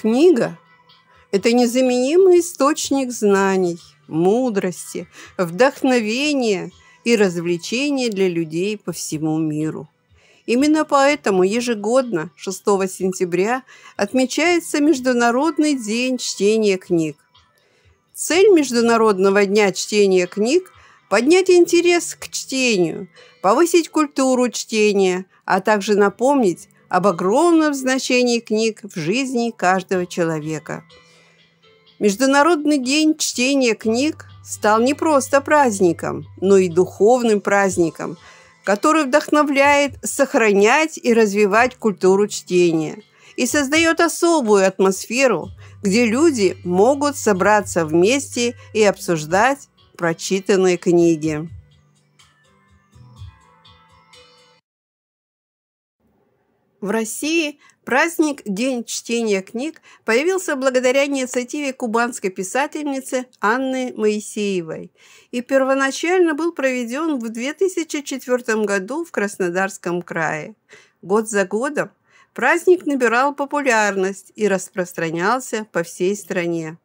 Книга – это незаменимый источник знаний, мудрости, вдохновения и развлечения для людей по всему миру. Именно поэтому ежегодно 6 сентября отмечается Международный день чтения книг. Цель Международного дня чтения книг – поднять интерес к чтению, повысить культуру чтения, а также напомнить об огромном значении книг в жизни каждого человека. Международный день чтения книг стал не просто праздником, но и духовным праздником, который вдохновляет сохранять и развивать культуру чтения и создает особую атмосферу, где люди могут собраться вместе и обсуждать прочитанные книги. В России праздник День чтения книг появился благодаря инициативе кубанской писательницы Анны Моисеевой и первоначально был проведен в 2004 году в Краснодарском крае. Год за годом праздник набирал популярность и распространялся по всей стране.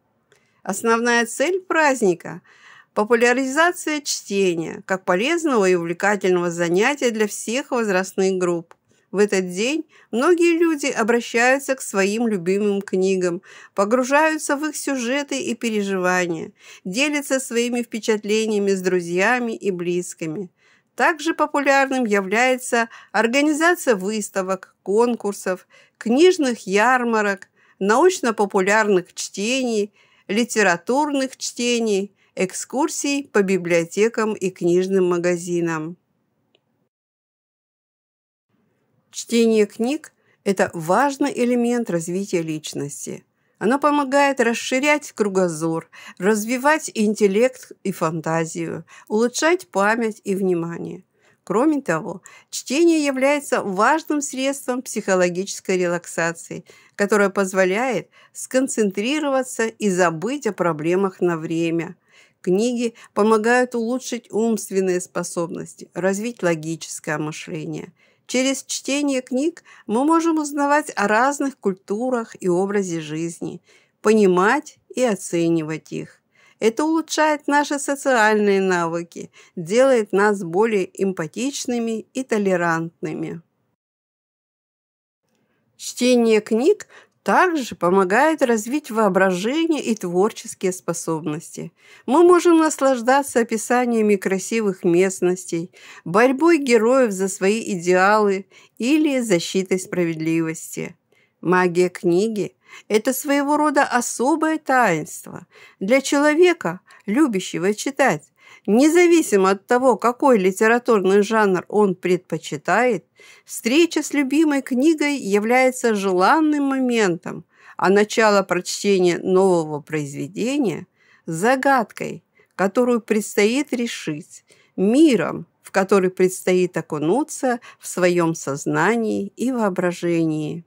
Основная цель праздника – популяризация чтения как полезного и увлекательного занятия для всех возрастных групп. В этот день многие люди обращаются к своим любимым книгам, погружаются в их сюжеты и переживания, делятся своими впечатлениями с друзьями и близкими. Также популярным является организация выставок, конкурсов, книжных ярмарок, научно-популярных чтений, литературных чтений, экскурсий по библиотекам и книжным магазинам. Чтение книг – это важный элемент развития личности. Оно помогает расширять кругозор, развивать интеллект и фантазию, улучшать память и внимание. Кроме того, чтение является важным средством психологической релаксации, которое позволяет сконцентрироваться и забыть о проблемах на время. Книги помогают улучшить умственные способности, развить логическое мышление – Через чтение книг мы можем узнавать о разных культурах и образе жизни, понимать и оценивать их. Это улучшает наши социальные навыки, делает нас более эмпатичными и толерантными. Чтение книг также помогает развить воображение и творческие способности. Мы можем наслаждаться описаниями красивых местностей, борьбой героев за свои идеалы или защитой справедливости. Магия книги – это своего рода особое таинство для человека, любящего читать. Независимо от того, какой литературный жанр он предпочитает, встреча с любимой книгой является желанным моментом, а начало прочтения нового произведения – загадкой, которую предстоит решить, миром, в который предстоит окунуться в своем сознании и воображении.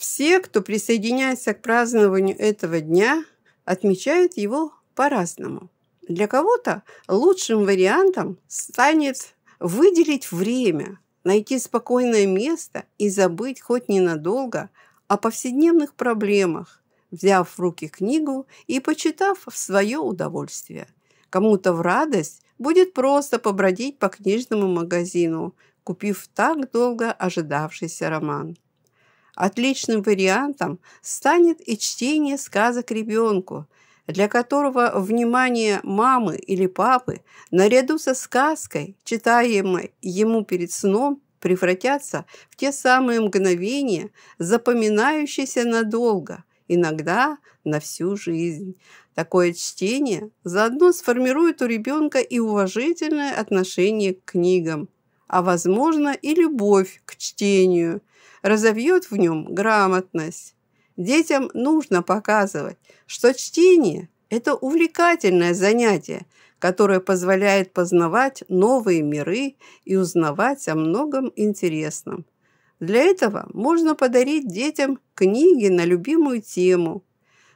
Все, кто присоединяется к празднованию этого дня, отмечают его по-разному. Для кого-то лучшим вариантом станет выделить время, найти спокойное место и забыть хоть ненадолго о повседневных проблемах, взяв в руки книгу и почитав в свое удовольствие. Кому-то в радость будет просто побродить по книжному магазину, купив так долго ожидавшийся роман. Отличным вариантом станет и чтение сказок ребенку, для которого внимание мамы или папы наряду со сказкой, читаемой ему перед сном, превратятся в те самые мгновения, запоминающиеся надолго, иногда на всю жизнь. Такое чтение заодно сформирует у ребенка и уважительное отношение к книгам а, возможно, и любовь к чтению, разовьет в нем грамотность. Детям нужно показывать, что чтение – это увлекательное занятие, которое позволяет познавать новые миры и узнавать о многом интересном. Для этого можно подарить детям книги на любимую тему,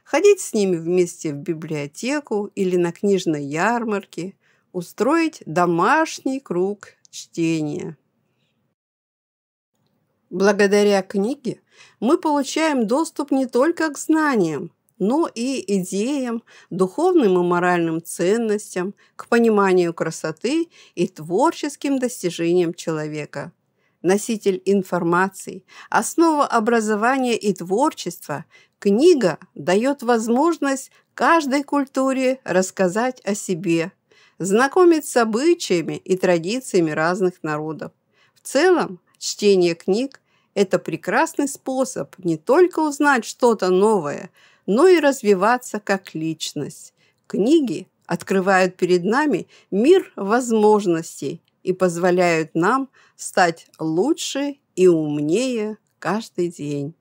ходить с ними вместе в библиотеку или на книжной ярмарке, устроить домашний круг чтения. Благодаря книге мы получаем доступ не только к знаниям, но и идеям, духовным и моральным ценностям, к пониманию красоты и творческим достижениям человека. Носитель информации, основа образования и творчества, книга дает возможность каждой культуре рассказать о себе – знакомит с обычаями и традициями разных народов. В целом, чтение книг – это прекрасный способ не только узнать что-то новое, но и развиваться как личность. Книги открывают перед нами мир возможностей и позволяют нам стать лучше и умнее каждый день.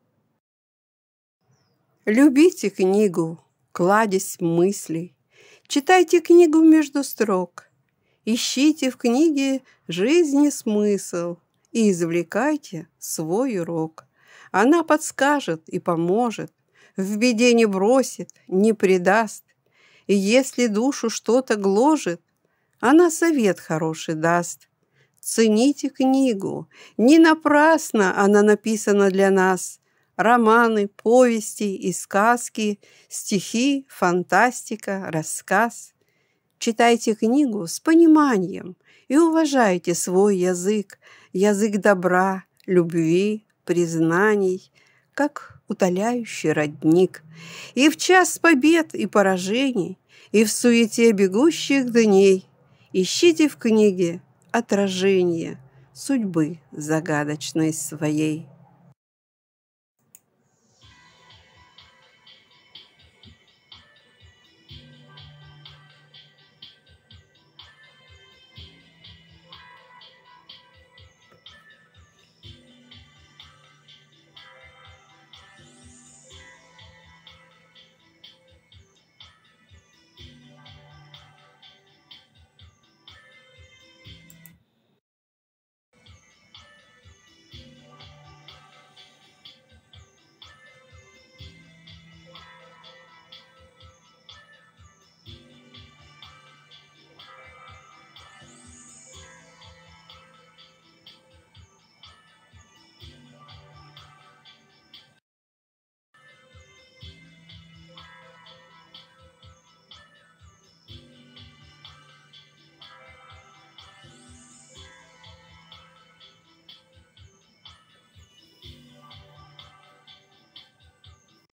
Любите книгу, кладезь мыслей, Читайте книгу между строк. Ищите в книге жизни смысл и извлекайте свой урок. Она подскажет и поможет, в беде не бросит, не предаст. И если душу что-то гложет, она совет хороший даст. Цените книгу, не напрасно она написана для нас романы, повести и сказки, стихи, фантастика, рассказ. Читайте книгу с пониманием и уважайте свой язык, язык добра, любви, признаний, как утоляющий родник. И в час побед и поражений, и в суете бегущих дней ищите в книге отражение судьбы загадочной своей.